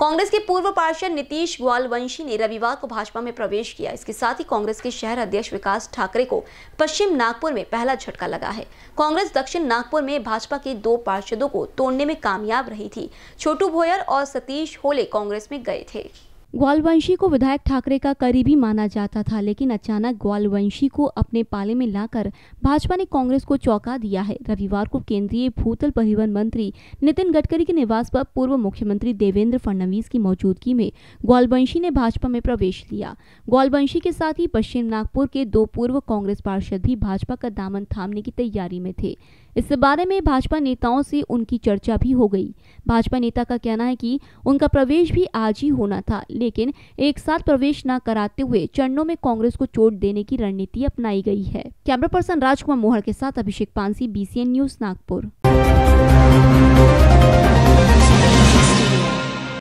कांग्रेस के पूर्व पार्षद नीतीश ग्वालवंशी ने रविवार को भाजपा में प्रवेश किया इसके साथ ही कांग्रेस के शहर अध्यक्ष विकास ठाकरे को पश्चिम नागपुर में पहला झटका लगा है कांग्रेस दक्षिण नागपुर में भाजपा के दो पार्षदों को तोड़ने में कामयाब रही थी छोटू भोयर और सतीश होले कांग्रेस में गए थे ग्वालवंशी को विधायक ठाकरे का करीबी माना जाता था लेकिन अचानक ग्वालवंशी को अपने पाले में लाकर भाजपा ने कांग्रेस को चौंका दिया है रविवार को केंद्रीय भूतल परिवहन मंत्री नितिन गडकरी के निवास पर पूर्व मुख्यमंत्री देवेंद्र फडणवीस की मौजूदगी में ग्वालवंशी ने भाजपा में प्रवेश लिया ग्वालवंशी के साथ ही पश्चिम नागपुर के दो पूर्व कांग्रेस पार्षद भी भाजपा का दामन थामने की तैयारी में थे इस बारे में भाजपा नेताओं से उनकी चर्चा भी हो गई भाजपा नेता का कहना है कि उनका प्रवेश भी आज ही होना था लेकिन एक साथ प्रवेश न कराते हुए चरणों में कांग्रेस को चोट देने की रणनीति अपनाई गई है कैमरा पर्सन राजकुमार मोहर के साथ अभिषेक पांसी बीसीएन न्यूज नागपुर